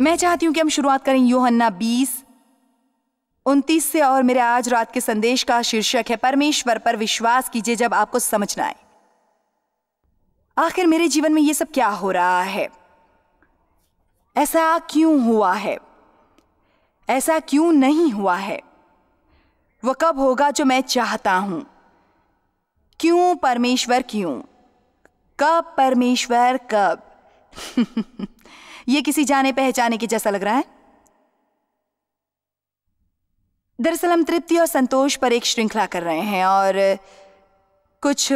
मैं चाहती हूं कि हम शुरुआत करें योहन्ना बीस उनतीस से और मेरे आज रात के संदेश का शीर्षक है परमेश्वर पर विश्वास कीजिए जब आपको समझना आए आखिर मेरे जीवन में यह सब क्या हो रहा है ऐसा क्यों हुआ है ऐसा क्यों नहीं हुआ है वह कब होगा जो मैं चाहता हूं क्यों परमेश्वर क्यों कब परमेश्वर कब ये किसी जाने पहचाने के जैसा लग रहा है दरअसल हम तृप्ति और संतोष पर एक श्रृंखला कर रहे हैं और कुछ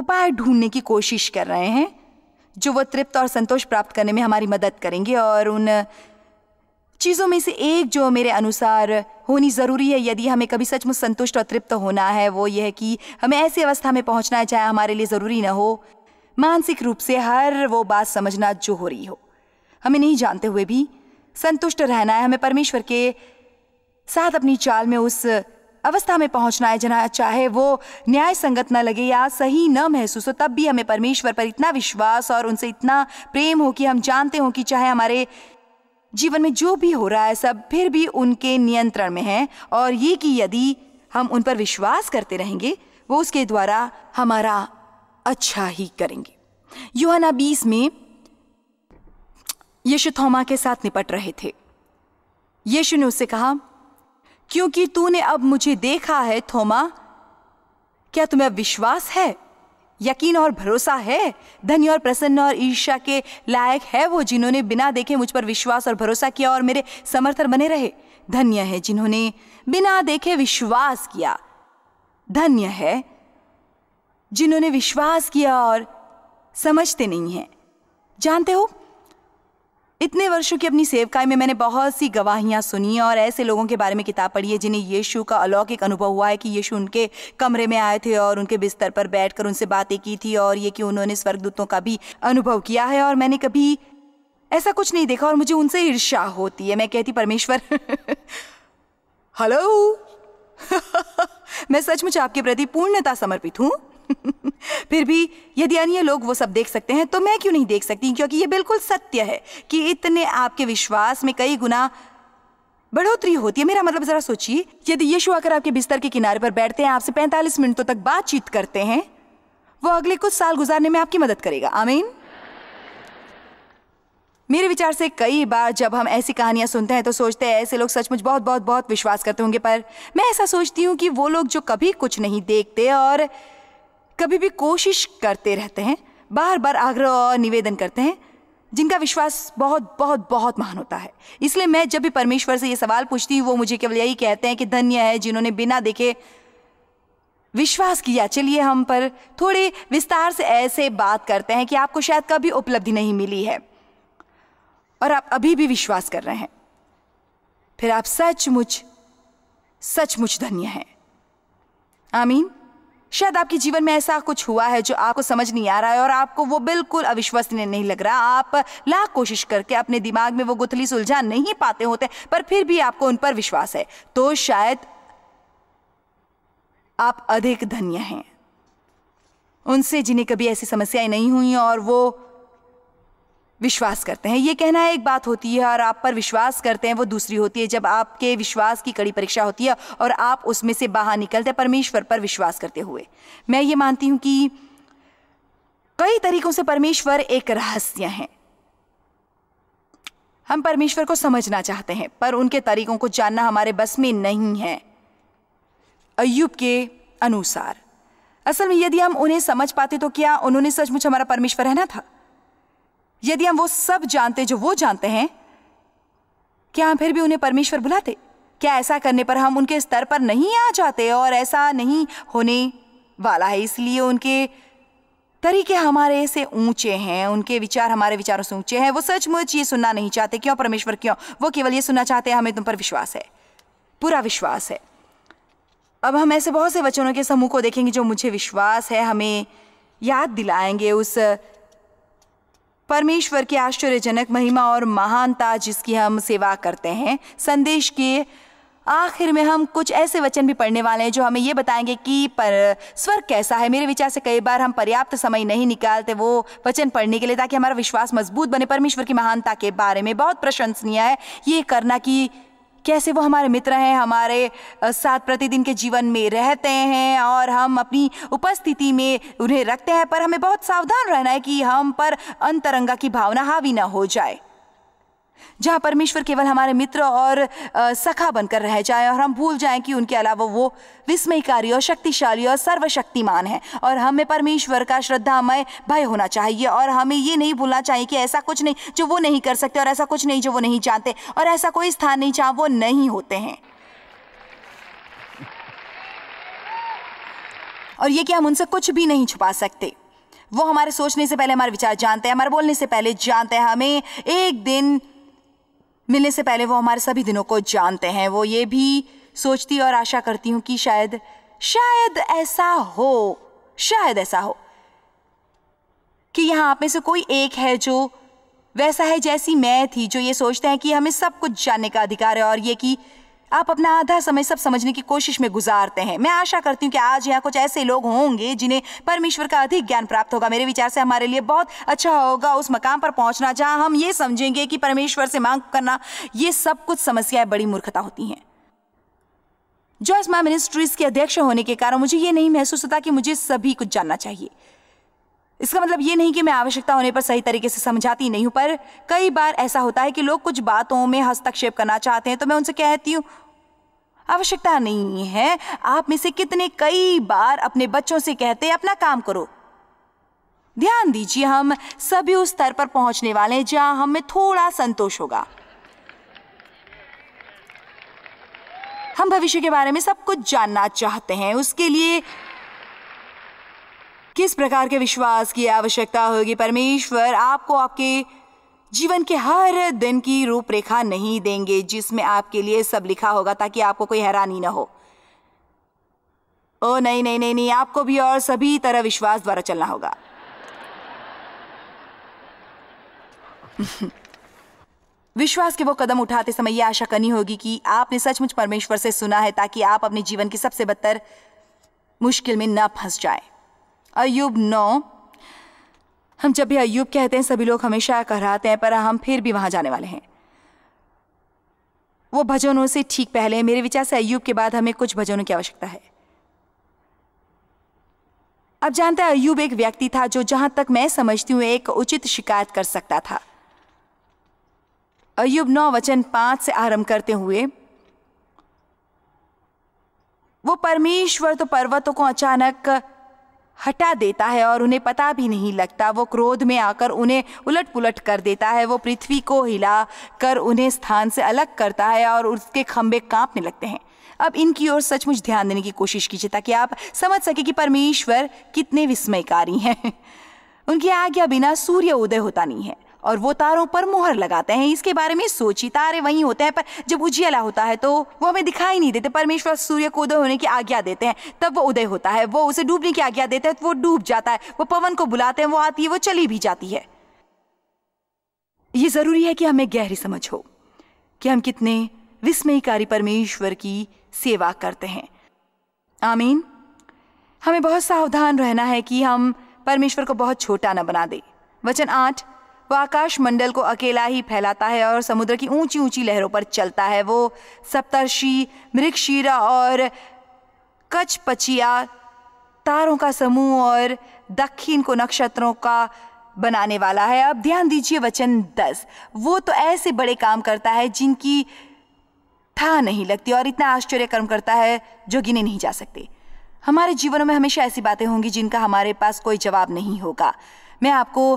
उपाय ढूंढने की कोशिश कर रहे हैं जो वो तृप्त और संतोष प्राप्त करने में हमारी मदद करेंगे और उन चीज़ों में से एक जो मेरे अनुसार होनी ज़रूरी है यदि हमें कभी सचमुच संतुष्ट और तृप्त होना है वो यह है कि हमें ऐसी अवस्था में पहुंचना है चाहे हमारे लिए ज़रूरी ना हो मानसिक रूप से हर वो बात समझना जो हो रही हो हमें नहीं जानते हुए भी संतुष्ट रहना है हमें परमेश्वर के साथ अपनी चाल में उस अवस्था में पहुंचना है जना चाहे वो न्याय संगत न लगे या सही न महसूस हो तब भी हमें परमेश्वर पर इतना विश्वास और उनसे इतना प्रेम हो कि हम जानते हो कि चाहे हमारे जीवन में जो भी हो रहा है सब फिर भी उनके नियंत्रण में है और ये कि यदि हम उन पर विश्वास करते रहेंगे वो उसके द्वारा हमारा अच्छा ही करेंगे यूहना बीस में यीशु थोमा के साथ निपट रहे थे यीशु ने उसे कहा क्योंकि तूने अब मुझे देखा है थोमा क्या तुम्हें विश्वास है यकीन और भरोसा है धन्य और प्रसन्न और ईर्ष्या के लायक है वो जिन्होंने बिना देखे मुझ पर विश्वास और भरोसा किया और मेरे समर्थन बने रहे धन्य है जिन्होंने बिना देखे विश्वास किया धन्य है जिन्होंने विश्वास किया और समझते नहीं हैं जानते हो इतने वर्षों की अपनी सेवकाई में मैंने बहुत सी गवाहियां सुनी और ऐसे लोगों के बारे में किताब पढ़ी है जिन्हें यीशु का अलौकिक अनुभव हुआ है कि यीशु उनके कमरे में आए थे और उनके बिस्तर पर बैठकर उनसे बातें की थी और ये कि उन्होंने स्वर्गदूतों का भी अनुभव किया है और मैंने कभी ऐसा कुछ नहीं देखा और मुझे उनसे ईर्षा होती है मैं कहती परमेश्वर हेलो मैं सचमुच आपके प्रति पूर्णता समर्पित हूँ फिर भी यदि अन्य लोग वो सब देख सकते हैं तो मैं क्यों नहीं देख सकती क्योंकि ये बिल्कुल सत्य है कि इतने आपके विश्वास में कई गुना बढ़ोतरी होती है मेरा मतलब जरा सोचिए यदि यीशु आकर आपके बिस्तर के किनारे पर बैठते हैं आपसे 45 मिनटों तक बातचीत करते हैं वो अगले कुछ साल गुजारने में आपकी मदद करेगा आमीन मेरे विचार से कई बार जब हम ऐसी कहानियां सुनते हैं तो सोचते हैं ऐसे लोग सचमुच बहुत बहुत बहुत विश्वास करते होंगे पर मैं ऐसा सोचती हूँ कि वो लोग जो कभी कुछ नहीं देखते और कभी भी कोशिश करते रहते हैं बार बार आग्रह और निवेदन करते हैं जिनका विश्वास बहुत बहुत बहुत महान होता है इसलिए मैं जब भी परमेश्वर से ये सवाल पूछती हूँ वो मुझे केवल यही कहते हैं कि धन्य है जिन्होंने बिना देखे विश्वास किया चलिए हम पर थोड़े विस्तार से ऐसे बात करते हैं कि आपको शायद कभी उपलब्धि नहीं मिली है और आप अभी भी विश्वास कर रहे हैं फिर आप सचमुच सचमुच धन्य हैं आमीन शायद आपके जीवन में ऐसा कुछ हुआ है जो आपको समझ नहीं आ रहा है और आपको वो बिल्कुल अविश्वसनीय नहीं लग रहा आप लाख कोशिश करके अपने दिमाग में वो गुथली सुलझा नहीं पाते होते पर फिर भी आपको उन पर विश्वास है तो शायद आप अधिक धन्य हैं उनसे जिन्हें कभी ऐसी समस्याएं नहीं हुई और वो विश्वास करते हैं ये कहना है एक बात होती है और आप पर विश्वास करते हैं वो दूसरी होती है जब आपके विश्वास की कड़ी परीक्षा होती है और आप उसमें से बाहर निकलते हैं परमेश्वर पर विश्वास करते हुए मैं ये मानती हूँ कि कई तरीकों से परमेश्वर एक रहस्य है हम परमेश्वर को समझना चाहते हैं पर उनके तरीकों को जानना हमारे बस में नहीं है अयुब के अनुसार असल में यदि हम उन्हें समझ पाते तो क्या उन्होंने सचमुच हमारा परमेश्वर रहना था यदि हम वो सब जानते जो वो जानते हैं क्या हम फिर भी उन्हें परमेश्वर बुलाते क्या ऐसा करने पर हम उनके स्तर पर नहीं आ जाते और ऐसा नहीं होने वाला है इसलिए उनके तरीके हमारे से ऊंचे हैं उनके विचार हमारे विचारों से ऊंचे हैं वो सचमुच ये सुनना नहीं चाहते क्यों परमेश्वर क्यों वो केवल ये सुनना चाहते हैं हमें तुम पर विश्वास है पूरा विश्वास है अब हम ऐसे बहुत से वचनों के समूह को देखेंगे जो मुझे विश्वास है हमें याद दिलाएंगे उस परमेश्वर की आश्चर्यजनक महिमा और महानता जिसकी हम सेवा करते हैं संदेश के आखिर में हम कुछ ऐसे वचन भी पढ़ने वाले हैं जो हमें ये बताएंगे कि पर स्वर्ग कैसा है मेरे विचार से कई बार हम पर्याप्त समय नहीं निकालते वो वचन पढ़ने के लिए ताकि हमारा विश्वास मजबूत बने परमेश्वर की महानता के बारे में बहुत प्रशंसनीय है ये करना कि कैसे वो हमारे मित्र हैं हमारे साथ प्रतिदिन के जीवन में रहते हैं और हम अपनी उपस्थिति में उन्हें रखते हैं पर हमें बहुत सावधान रहना है कि हम पर अंतरंगा की भावना हावी ना हो जाए जहां परमेश्वर केवल हमारे मित्र और सखा बनकर रह जाए और हम भूल जाएं कि उनके अलावा वो विस्मयकारी और शक्तिशाली और सर्वशक्तिमान है और हमें परमेश्वर का श्रद्धामय भय होना चाहिए और हमें ये नहीं भूलना चाहिए कि ऐसा कुछ नहीं जो वो नहीं कर सकते और ऐसा कुछ नहीं जो वो नहीं जानते और ऐसा कोई स्थान नहीं जहाँ वो नहीं होते हैं और ये कि हम उनसे कुछ भी नहीं छुपा सकते वो हमारे सोचने से पहले हमारे विचार जानते हैं हमारे बोलने से पहले जानते हैं हमें एक दिन मिलने से पहले वो हमारे सभी दिनों को जानते हैं वो ये भी सोचती और आशा करती हूं कि शायद शायद ऐसा हो शायद ऐसा हो कि यहां आप में से कोई एक है जो वैसा है जैसी मैं थी जो ये सोचते हैं कि हमें सब कुछ जानने का अधिकार है और ये कि आप अपना आधा समय सब समझने की कोशिश में गुजारते हैं मैं आशा करती हूँ कि आज यहाँ कुछ ऐसे लोग होंगे जिन्हें परमेश्वर का अधिक ज्ञान प्राप्त होगा मेरे विचार से हमारे लिए बहुत अच्छा होगा उस मकाम पर पहुंचना जहाँ हम ये समझेंगे कि परमेश्वर से मांग करना ये सब कुछ समस्याएं बड़ी मूर्खता होती हैं जो माँ मिनिस्ट्रीज के अध्यक्ष होने के कारण मुझे ये नहीं महसूस होता कि मुझे सभी कुछ जानना चाहिए इसका मतलब ये नहीं कि मैं आवश्यकता होने पर सही तरीके से समझाती नहीं हूँ पर कई बार ऐसा होता है कि लोग कुछ बातों में हस्तक्षेप करना चाहते हैं तो मैं उनसे कहती हूँ आवश्यकता नहीं है आप में से कितने कई बार अपने बच्चों से कहते हैं अपना काम करो ध्यान दीजिए हम सभी उस स्तर पर पहुंचने वाले हैं जहां हमें थोड़ा संतोष होगा हम भविष्य के बारे में सब कुछ जानना चाहते हैं उसके लिए किस प्रकार के विश्वास की आवश्यकता होगी परमेश्वर आपको आपके जीवन के हर दिन की रूपरेखा नहीं देंगे जिसमें आपके लिए सब लिखा होगा ताकि आपको कोई हैरानी ना हो ओ नहीं नहीं नहीं नहीं आपको भी और सभी तरह विश्वास द्वारा चलना होगा विश्वास के वो कदम उठाते समय यह आशा करनी होगी कि आपने सचमुच परमेश्वर से सुना है ताकि आप अपने जीवन की सबसे बदतर मुश्किल में न फंस जाए अयूब नौ हम जब भी अयूब कहते हैं सभी लोग हमेशा कहराते हैं पर हम फिर भी वहां जाने वाले हैं वो भजनों से ठीक पहले मेरे विचार से अयूब के बाद हमें कुछ भजनों की आवश्यकता है अब जानते हैं अयूब एक व्यक्ति था जो जहां तक मैं समझती हूं एक उचित शिकायत कर सकता था अयुब नौ वचन पांच से आरंभ करते हुए वो परमेश्वर तो पर्वतों को अचानक हटा देता है और उन्हें पता भी नहीं लगता वो क्रोध में आकर उन्हें उलट पुलट कर देता है वो पृथ्वी को हिला कर उन्हें स्थान से अलग करता है और उसके खंभे कांपने लगते हैं अब इनकी ओर सचमुच ध्यान देने की कोशिश कीजिए ताकि आप समझ सके कि परमेश्वर कितने विस्मयकारी हैं उनकी आज्ञा बिना सूर्य उदय होता नहीं है और वो तारों पर मोहर लगाते हैं इसके बारे में सोची तारे वहीं होते हैं पर जब उजियाला होता है तो वो हमें दिखाई नहीं देते परमेश्वर सूर्य को उदय होने की आज्ञा देते हैं तब वो उदय होता है वो उसे डूबने की आज्ञा देते हैं तो वो डूब जाता है वो पवन को बुलाते हैं वो आती है वो चली भी जाती है ये जरूरी है कि हमें गहरी समझ हो कि हम कितने विस्मयकारी परमेश्वर की सेवा करते हैं आमीन हमें बहुत सावधान रहना है कि हम परमेश्वर को बहुत छोटा न बना दे वचन आठ वह आकाश मंडल को अकेला ही फैलाता है और समुद्र की ऊंची ऊंची लहरों पर चलता है वो सप्तर्षि मृगशीरा और कचपचिया तारों का समूह और दक्षिण को नक्षत्रों का बनाने वाला है अब ध्यान दीजिए वचन दस वो तो ऐसे बड़े काम करता है जिनकी था नहीं लगती और इतना आश्चर्य कर्म करता है जो गिने नहीं जा सकते हमारे जीवनों में हमेशा ऐसी बातें होंगी जिनका हमारे पास कोई जवाब नहीं होगा मैं आपको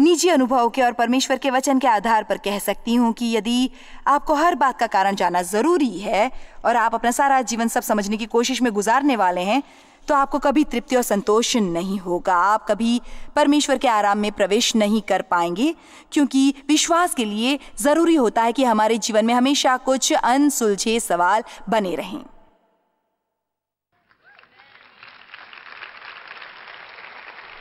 निजी अनुभव के और परमेश्वर के वचन के आधार पर कह सकती हूँ कि यदि आपको हर बात का कारण जानना ज़रूरी है और आप अपना सारा जीवन सब समझने की कोशिश में गुजारने वाले हैं तो आपको कभी तृप्ति और संतोष नहीं होगा आप कभी परमेश्वर के आराम में प्रवेश नहीं कर पाएंगे क्योंकि विश्वास के लिए ज़रूरी होता है कि हमारे जीवन में हमेशा कुछ अनसुलझे सवाल बने रहें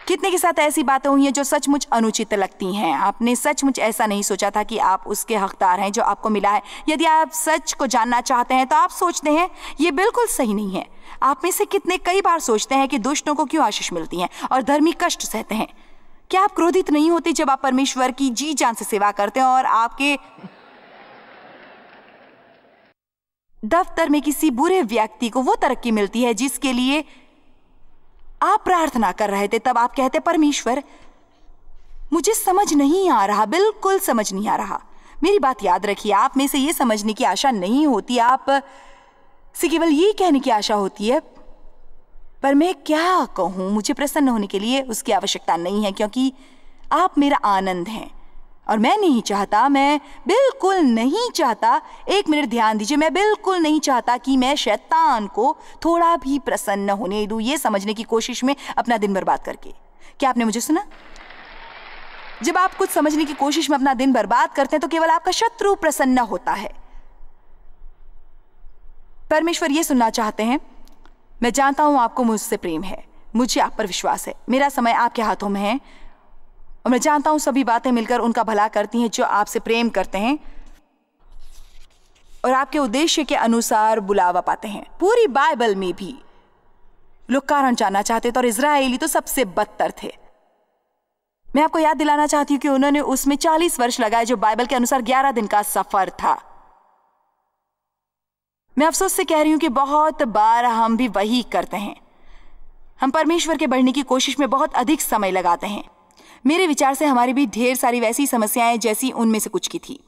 कितने के साथ ऐसी बातें हुई हैं जो सचमुच अनुचित लगती हैं आपने सचमुच ऐसा नहीं सोचा था कि आप उसके हकदार हैं जो आपको मिला है यदि आप सच को जानना चाहते हैं तो आप सोचते हैं ये बिल्कुल सही नहीं है आप में से कितने कई बार सोचते हैं कि दुष्टों को क्यों आशीष मिलती है और धर्मी कष्ट सहते हैं क्या आप क्रोधित नहीं होते जब आप परमेश्वर की जी जान से सेवा करते हैं और आपके दफ्तर में किसी बुरे व्यक्ति को वो तरक्की मिलती है जिसके लिए आप प्रार्थना कर रहे थे तब आप कहते परमेश्वर मुझे समझ नहीं आ रहा बिल्कुल समझ नहीं आ रहा मेरी बात याद रखिए आप में से ये समझने की आशा नहीं होती आप से केवल ये कहने की आशा होती है पर मैं क्या कहूं मुझे प्रसन्न होने के लिए उसकी आवश्यकता नहीं है क्योंकि आप मेरा आनंद हैं और मैं नहीं चाहता मैं बिल्कुल नहीं चाहता एक मिनट ध्यान दीजिए मैं बिल्कुल नहीं चाहता कि मैं शैतान को थोड़ा भी प्रसन्न होने दू ये समझने की कोशिश में अपना दिन बर्बाद करके क्या आपने मुझे सुना जब आप कुछ समझने की कोशिश में अपना दिन बर्बाद करते हैं तो केवल आपका शत्रु प्रसन्न होता है परमेश्वर ये सुनना चाहते हैं मैं जानता हूं आपको मुझसे प्रेम है मुझे आप पर विश्वास है मेरा समय आपके हाथों में है और मैं जानता हूं सभी बातें मिलकर उनका भला करती हैं जो आपसे प्रेम करते हैं और आपके उद्देश्य के अनुसार बुलावा पाते हैं पूरी बाइबल में भी लोग कारण जानना चाहते थे और इसराइली तो सबसे बदतर थे मैं आपको याद दिलाना चाहती हूं कि उन्होंने उसमें चालीस वर्ष लगाए जो बाइबल के अनुसार ग्यारह दिन का सफर था मैं अफसोस से कह रही हूं कि बहुत बार हम भी वही करते हैं हम परमेश्वर के बढ़ने की कोशिश में बहुत अधिक समय लगाते हैं मेरे विचार से हमारी भी ढेर सारी वैसी समस्याएं जैसी उनमें से कुछ की थी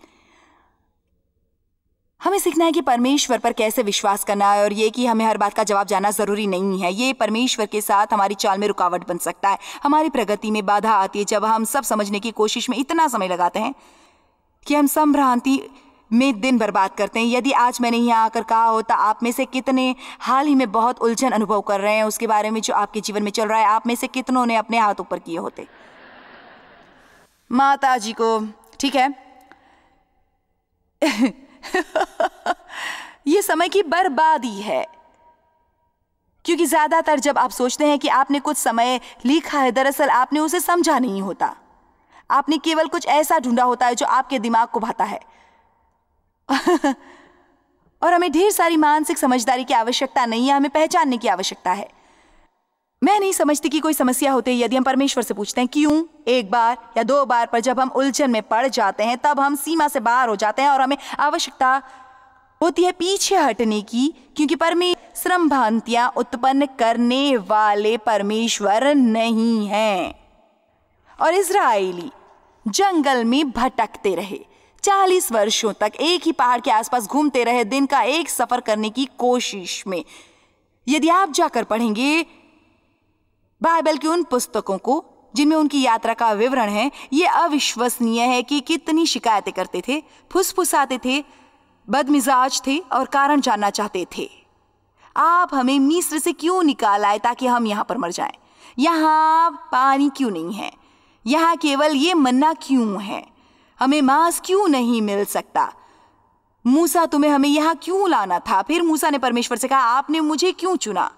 हमें सीखना है कि परमेश्वर पर कैसे विश्वास करना है और ये कि हमें हर बात का जवाब जाना जरूरी नहीं है ये परमेश्वर के साथ हमारी चाल में रुकावट बन सकता है हमारी प्रगति में बाधा आती है जब हम सब समझने की कोशिश में इतना समय लगाते हैं कि हम संभ्रांति में दिन बर्बाद करते हैं यदि आज मैंने यहाँ आकर कहा होता तो आप में से कितने हाल ही में बहुत उलझन अनुभव कर रहे हैं उसके बारे में जो आपके जीवन में चल रहा है आप में से कितनों ने अपने हाथ ऊपर किए होते माता जी को ठीक है ये समय की बर्बादी है क्योंकि ज़्यादातर जब आप सोचते हैं कि आपने कुछ समय लिखा है दरअसल आपने उसे समझा नहीं होता आपने केवल कुछ ऐसा ढूंढा होता है जो आपके दिमाग को भाता है और हमें ढेर सारी मानसिक समझदारी की आवश्यकता नहीं है हमें पहचानने की आवश्यकता है मैं नहीं समझती कि कोई समस्या होती है यदि हम परमेश्वर से पूछते हैं क्यों एक बार या दो बार पर जब हम उलझन में पड़ जाते हैं तब हम सीमा से बाहर हो जाते हैं और हमें आवश्यकता होती है पीछे हटने की क्योंकि परमे श्रम भांतियां उत्पन्न करने वाले परमेश्वर नहीं हैं और इसराइली जंगल में भटकते रहे चालीस वर्षों तक एक ही पहाड़ के आसपास घूमते रहे दिन का एक सफर करने की कोशिश में यदि आप जाकर पढ़ेंगे बाइबल की उन पुस्तकों को जिनमें उनकी यात्रा का विवरण है ये अविश्वसनीय है कि कितनी शिकायतें करते थे फुसफुसाते थे बदमिजाज थे और कारण जानना चाहते थे आप हमें मिस्र से क्यों निकाल आए ताकि हम यहाँ पर मर जाएं? यहाँ पानी क्यों नहीं है यहाँ केवल ये मन्ना क्यों है हमें मांस क्यों नहीं मिल सकता मूसा तुम्हें हमें यहाँ क्यों लाना था फिर मूसा ने परमेश्वर से कहा आपने मुझे क्यों चुना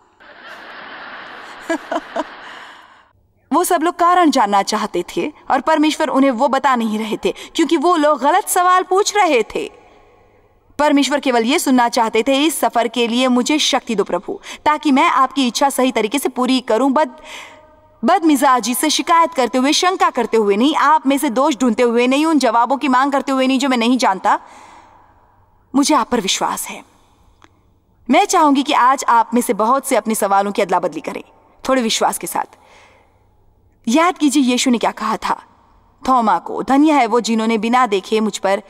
वो सब लोग कारण जानना चाहते थे और परमेश्वर उन्हें वो बता नहीं रहे थे क्योंकि वो लोग गलत सवाल पूछ रहे थे परमेश्वर केवल ये सुनना चाहते थे इस सफर के लिए मुझे शक्ति दो प्रभु ताकि मैं आपकी इच्छा सही तरीके से पूरी करूं बद बदमिजाजी से शिकायत करते हुए शंका करते हुए नहीं आप में से दोष ढूंढते हुए नहीं उन जवाबों की मांग करते हुए नहीं जो मैं नहीं जानता मुझे आप पर विश्वास है मैं चाहूंगी कि आज आप में से बहुत से अपने सवालों की अदला बदली करें थोड़े विश्वास के साथ याद कीजिए यीशु ने क्या कहा था थोमा को धन्य है वो जिन्होंने बिना देखे मुझ पर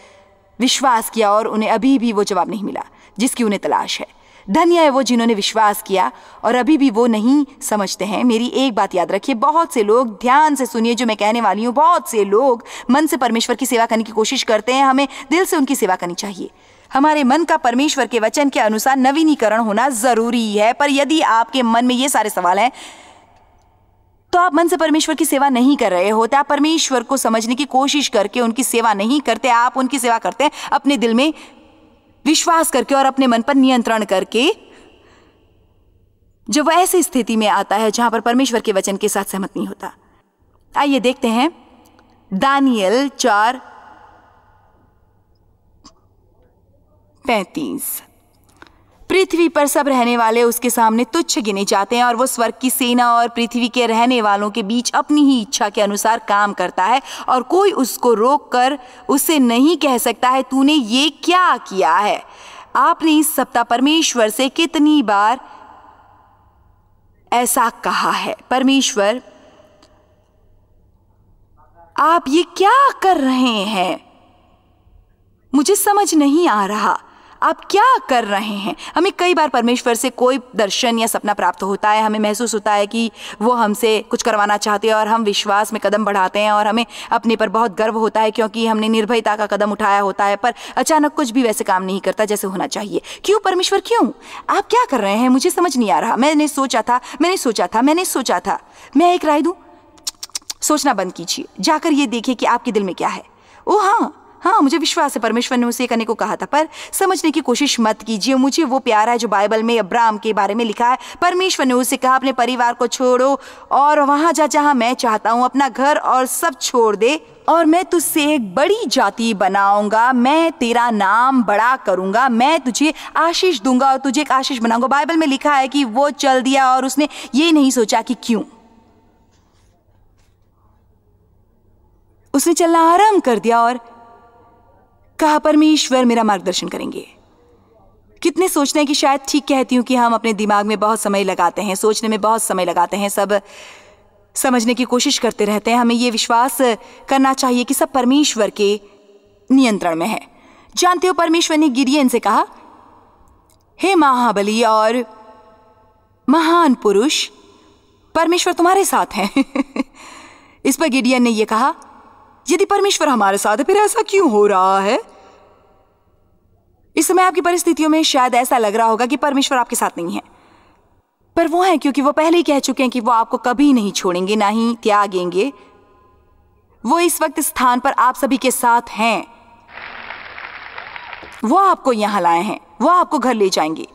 विश्वास किया और उन्हें अभी भी वो जवाब नहीं मिला जिसकी उन्हें तलाश है धन्य है वो जिन्होंने विश्वास किया और अभी भी वो नहीं समझते हैं मेरी एक बात याद रखिए बहुत से लोग ध्यान से सुनिए जो मैं कहने वाली हूँ बहुत से लोग मन से परमेश्वर की सेवा करने की कोशिश करते हैं हमें दिल से उनकी सेवा करनी चाहिए हमारे मन का परमेश्वर के वचन के अनुसार नवीनीकरण होना जरूरी है पर यदि आपके मन में ये सारे सवाल हैं तो आप मन से परमेश्वर की सेवा नहीं कर रहे होते आप परमेश्वर को समझने की कोशिश करके उनकी सेवा नहीं करते आप उनकी सेवा करते हैं अपने दिल में विश्वास करके और अपने मन पर नियंत्रण करके जब वह ऐसी स्थिति में आता है जहां पर परमेश्वर के वचन के साथ सहमत नहीं होता आइए देखते हैं दानियल चार पैंतीस पृथ्वी पर सब रहने वाले उसके सामने तुच्छ गिने जाते हैं और वो स्वर्ग की सेना और पृथ्वी के रहने वालों के बीच अपनी ही इच्छा के अनुसार काम करता है और कोई उसको रोक कर उसे नहीं कह सकता है तूने ये क्या किया है आपने इस सप्ताह परमेश्वर से कितनी बार ऐसा कहा है परमेश्वर आप ये क्या कर रहे हैं मुझे समझ नहीं आ रहा आप क्या कर रहे हैं हमें कई बार परमेश्वर से कोई दर्शन या सपना प्राप्त होता है हमें महसूस होता है कि वो हमसे कुछ करवाना चाहते हैं और हम विश्वास में कदम बढ़ाते हैं और हमें अपने पर बहुत गर्व होता है क्योंकि हमने निर्भयता का कदम उठाया होता है पर अचानक कुछ भी वैसे काम नहीं करता जैसे होना चाहिए क्यों परमेश्वर क्यों आप क्या कर रहे हैं मुझे समझ नहीं आ रहा मैंने सोचा था मैंने सोचा था मैंने सोचा था मैं एक राय दूँ सोचना बंद कीजिए जाकर ये देखिए कि आपके दिल में क्या है ओ हाँ हाँ मुझे विश्वास है परमेश्वर ने उसे करने को कहा था पर समझने की कोशिश मत कीजिए मुझे वो प्यार है जो बाइबल में अब्राम के बारे में लिखा है परमेश्वर ने उसे कहा अपने परिवार को छोड़ो और वहां जा जहाँ मैं चाहता हूँ अपना घर और सब छोड़ दे और मैं तुझसे एक बड़ी जाति बनाऊंगा मैं तेरा नाम बड़ा करूंगा मैं तुझे आशीष दूंगा और तुझे एक आशीष बनाऊंगा बाइबल में लिखा है कि वो चल दिया और उसने ये नहीं सोचा कि क्यों उसने चलना आराम कर दिया और कहा परमेश्वर मेरा मार्गदर्शन करेंगे कितने सोचते हैं कि शायद ठीक कहती हूं कि हम अपने दिमाग में बहुत समय लगाते हैं सोचने में बहुत समय लगाते हैं सब समझने की कोशिश करते रहते हैं हमें यह विश्वास करना चाहिए कि सब परमेश्वर के नियंत्रण में है जानते हो परमेश्वर ने गिरियन से कहा हे महाबली और महान पुरुष परमेश्वर तुम्हारे साथ हैं इस पर गिडियन ने यह कहा यदि परमेश्वर हमारे साथ है फिर ऐसा क्यों हो रहा है इस समय आपकी परिस्थितियों में शायद ऐसा लग रहा होगा कि परमेश्वर आपके साथ नहीं है पर वो है क्योंकि वो पहले ही कह चुके हैं कि वो आपको कभी नहीं छोड़ेंगे ना ही त्यागेंगे वो इस वक्त स्थान पर आप सभी के साथ हैं वो आपको यहां लाए हैं वो आपको घर ले जाएंगे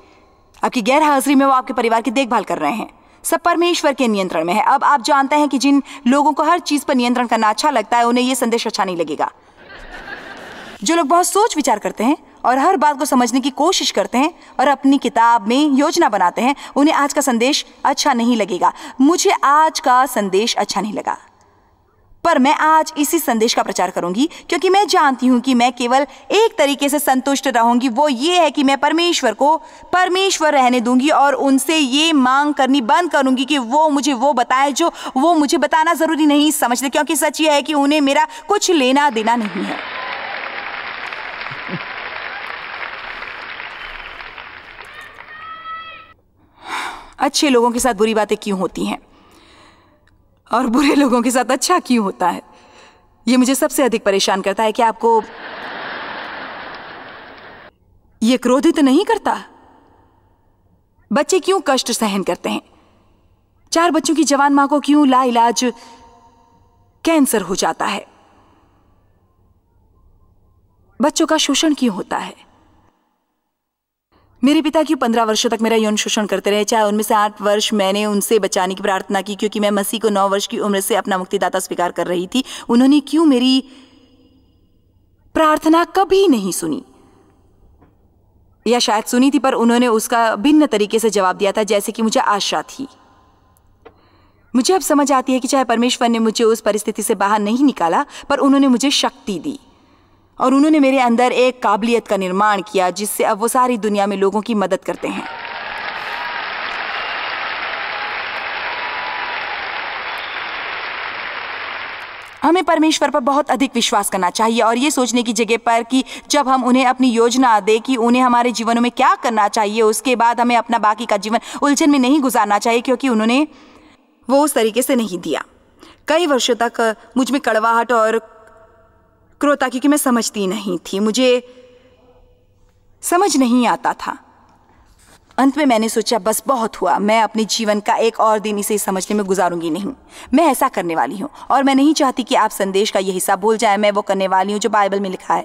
आपकी गैर हाजिरी में वो आपके परिवार की देखभाल कर रहे हैं सब परमेश्वर के नियंत्रण में है अब आप जानते हैं कि जिन लोगों को हर चीज पर नियंत्रण करना अच्छा लगता है उन्हें यह संदेश अच्छा नहीं लगेगा जो लोग बहुत सोच विचार करते हैं और हर बात को समझने की कोशिश करते हैं और अपनी किताब में योजना बनाते हैं उन्हें आज का संदेश अच्छा नहीं लगेगा मुझे आज का संदेश अच्छा नहीं लगा पर मैं आज इसी संदेश का प्रचार करूंगी क्योंकि मैं जानती हूं कि मैं केवल एक तरीके से संतुष्ट रहूंगी वो ये है कि मैं परमेश्वर को परमेश्वर रहने दूंगी और उनसे ये मांग करनी बंद करूंगी कि वो मुझे वो बताए जो वो मुझे बताना ज़रूरी नहीं समझते क्योंकि सच ये है कि उन्हें मेरा कुछ लेना देना नहीं है अच्छे लोगों के साथ बुरी बातें क्यों होती हैं और बुरे लोगों के साथ अच्छा क्यों होता है ये मुझे सबसे अधिक परेशान करता है कि आपको ये क्रोधित नहीं करता बच्चे क्यों कष्ट सहन करते हैं चार बच्चों की जवान मां को क्यों लाइलाज कैंसर हो जाता है बच्चों का शोषण क्यों होता है मेरे पिता क्यों पंद्रह वर्षों तक मेरा यौन शोषण करते रहे चाहे उनमें से आठ वर्ष मैंने उनसे बचाने की प्रार्थना की क्योंकि मैं मसीह को नौ वर्ष की उम्र से अपना मुक्तिदाता स्वीकार कर रही थी उन्होंने क्यों मेरी प्रार्थना कभी नहीं सुनी या शायद सुनी थी पर उन्होंने उसका भिन्न तरीके से जवाब दिया था जैसे कि मुझे आशा थी मुझे अब समझ आती है कि चाहे परमेश्वर ने मुझे उस परिस्थिति से बाहर नहीं निकाला पर उन्होंने मुझे शक्ति दी और उन्होंने मेरे अंदर एक काबिलियत का निर्माण किया जिससे अब वो सारी दुनिया में लोगों की मदद करते हैं हमें परमेश्वर पर बहुत अधिक विश्वास करना चाहिए और ये सोचने की जगह पर कि जब हम उन्हें अपनी योजना दे कि उन्हें हमारे जीवनों में क्या करना चाहिए उसके बाद हमें अपना बाकी का जीवन उलझन में नहीं गुजारना चाहिए क्योंकि उन्होंने वो उस तरीके से नहीं दिया कई वर्षों तक मुझ में कड़वाहट और क्रोता की मैं समझती नहीं थी मुझे समझ नहीं आता था अंत में मैंने सोचा बस बहुत हुआ मैं अपने जीवन का एक और दिन इसे समझने में गुजारूंगी नहीं मैं ऐसा करने वाली हूँ और मैं नहीं चाहती कि आप संदेश का यह हिस्सा भूल जाए मैं वो करने वाली हूँ जो बाइबल में लिखा है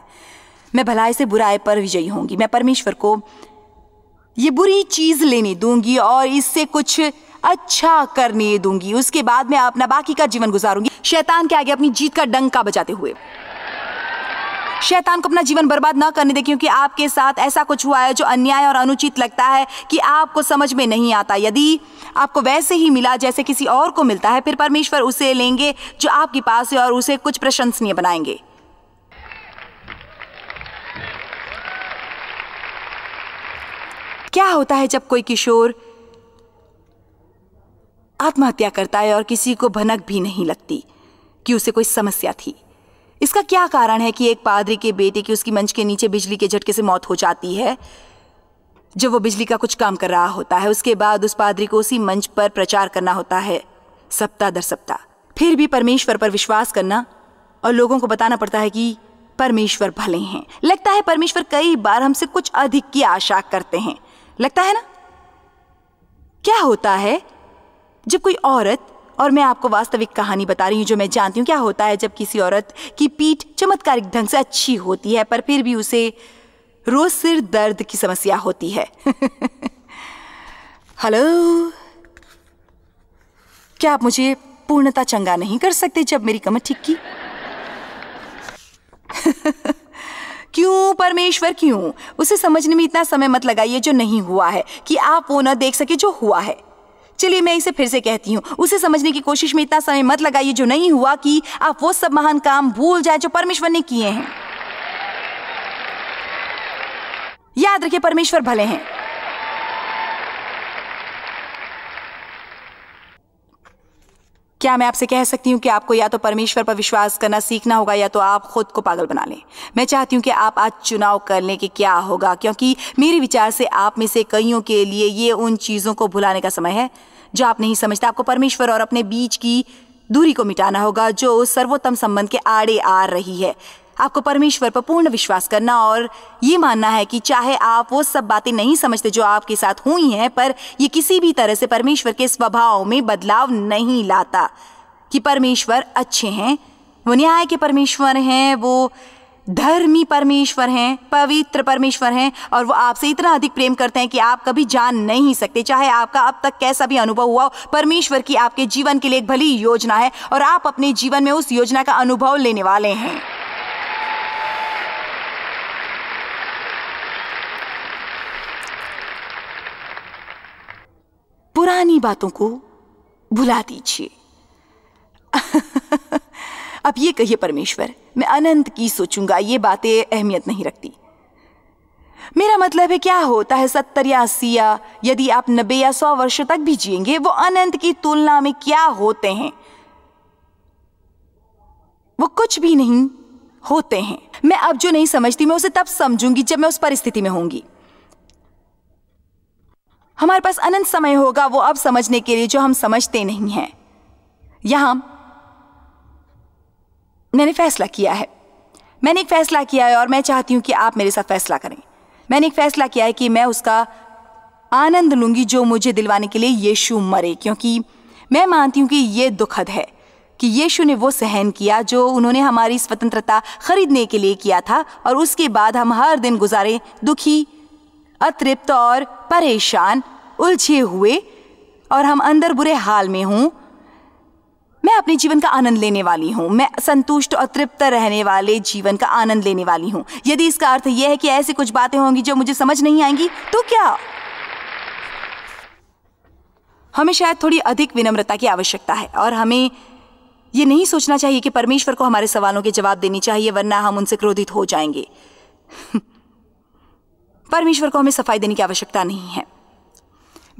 मैं भलाई से बुराई पर विजयी होंगी मैं परमेश्वर को ये बुरी चीज़ लेने दूंगी और इससे कुछ अच्छा करने दूंगी उसके बाद मैं अपना बाकी का जीवन गुजारूंगी शैतान के आगे अपनी जीत का डंका बजाते हुए शैतान को अपना जीवन बर्बाद ना करने दे क्योंकि आपके साथ ऐसा कुछ हुआ है जो अन्याय और अनुचित लगता है कि आपको समझ में नहीं आता यदि आपको वैसे ही मिला जैसे किसी और को मिलता है फिर परमेश्वर उसे लेंगे जो आपके पास है और उसे कुछ प्रशंसनीय बनाएंगे क्या होता है जब कोई किशोर आत्महत्या करता है और किसी को भनक भी नहीं लगती कि उसे कोई समस्या थी इसका क्या कारण है कि एक पादरी के बेटे की उसकी मंच के नीचे बिजली के झटके से मौत हो जाती है जब वो बिजली का कुछ काम कर रहा होता है उसके बाद उस पादरी को उसी मंच पर प्रचार करना होता है सप्ताह दर सप्ताह फिर भी परमेश्वर पर विश्वास करना और लोगों को बताना पड़ता है कि परमेश्वर भले हैं लगता है परमेश्वर कई बार हमसे कुछ अधिक की आशा करते हैं लगता है ना क्या होता है जब कोई औरत और मैं आपको वास्तविक कहानी बता रही हूँ जो मैं जानती हूँ क्या होता है जब किसी औरत की पीठ चमत्कारिक ढंग से अच्छी होती है पर फिर भी उसे रोज सिर दर्द की समस्या होती है हेलो क्या आप मुझे पूर्णता चंगा नहीं कर सकते जब मेरी कमर ठीक की क्यों परमेश्वर क्यों उसे समझने में इतना समय मत लगाइए जो नहीं हुआ है कि आप वो ना देख सके जो हुआ है चलिए मैं इसे फिर से कहती हूँ उसे समझने की कोशिश में इतना समय मत लगाइए जो नहीं हुआ कि आप वो सब महान काम भूल जाए जो परमेश्वर ने किए हैं याद रखिए परमेश्वर भले हैं क्या मैं आपसे कह सकती हूँ कि आपको या तो परमेश्वर पर विश्वास करना सीखना होगा या तो आप खुद को पागल बना लें मैं चाहती हूँ कि आप आज चुनाव कर लें कि क्या होगा क्योंकि मेरे विचार से आप में से कईयों के लिए ये उन चीज़ों को भुलाने का समय है जो आप नहीं समझते आपको परमेश्वर और अपने बीच की दूरी को मिटाना होगा जो सर्वोत्तम संबंध के आड़े आ रही है आपको परमेश्वर पर पूर्ण विश्वास करना और ये मानना है कि चाहे आप वो सब बातें नहीं समझते जो आपके साथ हुई हैं पर ये किसी भी तरह से परमेश्वर के स्वभाव में बदलाव नहीं लाता कि परमेश्वर अच्छे हैं वो न्याय के परमेश्वर हैं वो धर्मी परमेश्वर हैं पवित्र परमेश्वर हैं और वो आपसे इतना अधिक प्रेम करते हैं कि आप कभी जान नहीं सकते चाहे आपका अब तक कैसा भी अनुभव हुआ हो परमेश्वर की आपके जीवन के लिए एक भली योजना है और आप अपने जीवन में उस योजना का अनुभव लेने वाले हैं पुरानी बातों को भुला दीजिए अब ये कहिए परमेश्वर मैं अनंत की सोचूंगा ये बातें अहमियत नहीं रखती मेरा मतलब है क्या होता है सत्तर या अस्सी या यदि आप नब्बे या सौ वर्ष तक भी जिएंगे वो अनंत की तुलना में क्या होते हैं वो कुछ भी नहीं होते हैं मैं अब जो नहीं समझती मैं उसे तब समझूंगी जब मैं उस परिस्थिति में होंगी हमारे पास अनंत समय होगा वो अब समझने के लिए जो हम समझते नहीं हैं यहां मैंने फैसला किया है मैंने एक फैसला किया है और मैं चाहती हूँ कि आप मेरे साथ फैसला करें मैंने एक फैसला किया है कि मैं उसका आनंद लूंगी जो मुझे दिलवाने के लिए यीशु मरे क्योंकि मैं मानती हूँ कि ये दुखद है कि यीशु ने वो सहन किया जो उन्होंने हमारी स्वतंत्रता खरीदने के लिए किया था और उसके बाद हम हर दिन गुजारे दुखी अतृप्त और परेशान उलझे हुए और हम अंदर बुरे हाल में हों अपने जीवन का आनंद लेने वाली हूँ मैं संतुष्ट और तृप्त रहने वाले जीवन का आनंद लेने वाली हूँ यदि इसका अर्थ यह है कि ऐसी कुछ बातें होंगी जो मुझे समझ नहीं आएंगी तो क्या हमें शायद थोड़ी अधिक विनम्रता की आवश्यकता है और हमें ये नहीं सोचना चाहिए कि परमेश्वर को हमारे सवालों के जवाब देने चाहिए वरना हम उनसे क्रोधित हो जाएंगे परमेश्वर को हमें सफाई देने की आवश्यकता नहीं है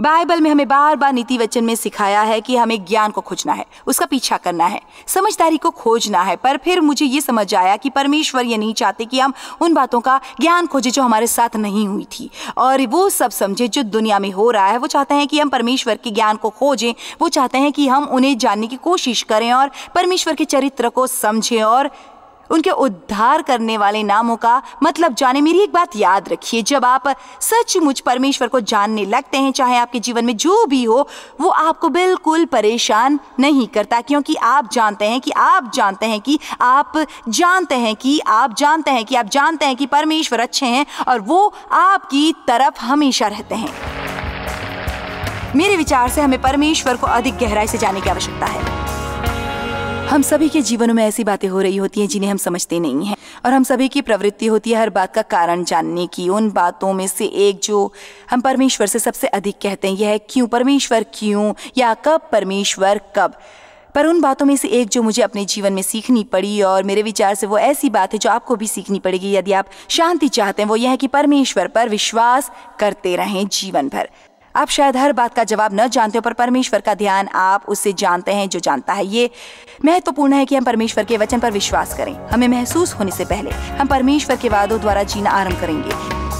बाइबल में हमें बार बार नीति वचन में सिखाया है कि हमें ज्ञान को खोजना है उसका पीछा करना है समझदारी को खोजना है पर फिर मुझे ये समझ आया कि परमेश्वर ये नहीं चाहते कि हम उन बातों का ज्ञान खोजें जो हमारे साथ नहीं हुई थी और वो सब समझे जो दुनिया में हो रहा है वो चाहते हैं कि हम परमेश्वर के ज्ञान को खोजें वो चाहते हैं कि हम उन्हें जानने की कोशिश करें और परमेश्वर के चरित्र को समझें और उनके उद्धार करने वाले नामों का मतलब जाने मेरी एक बात याद रखिए जब आप सचमुच परमेश्वर को जानने लगते हैं चाहे आपके जीवन में जो भी हो वो आपको बिल्कुल परेशान नहीं करता क्योंकि आप जानते हैं कि आप जानते हैं कि आप जानते हैं कि आप जानते हैं कि आप जानते हैं कि परमेश्वर अच्छे हैं और वो आपकी तरफ हमेशा रहते हैं मेरे विचार से हमें परमेश्वर को अधिक गहराई से जाने की आवश्यकता है हम सभी के जीवनों में ऐसी बातें हो रही होती हैं जिन्हें हम समझते नहीं हैं और हम सभी की प्रवृत्ति होती है हर बात का कारण जानने की उन बातों में से एक जो हम परमेश्वर से सबसे अधिक कहते हैं यह है क्यों परमेश्वर क्यों या कब परमेश्वर कब पर उन बातों में से एक जो मुझे अपने जीवन में सीखनी पड़ी और मेरे विचार से वो ऐसी बात है जो आपको भी सीखनी पड़ेगी यदि आप शांति चाहते हैं वो यह है कि परमेश्वर पर विश्वास करते रहें जीवन भर आप शायद हर बात का जवाब न जानते हो पर परमेश्वर का ध्यान आप उससे जानते हैं जो जानता है ये महत्वपूर्ण है कि हम परमेश्वर के वचन पर विश्वास करें हमें महसूस होने से पहले हम परमेश्वर के वादों द्वारा जीना आरंभ करेंगे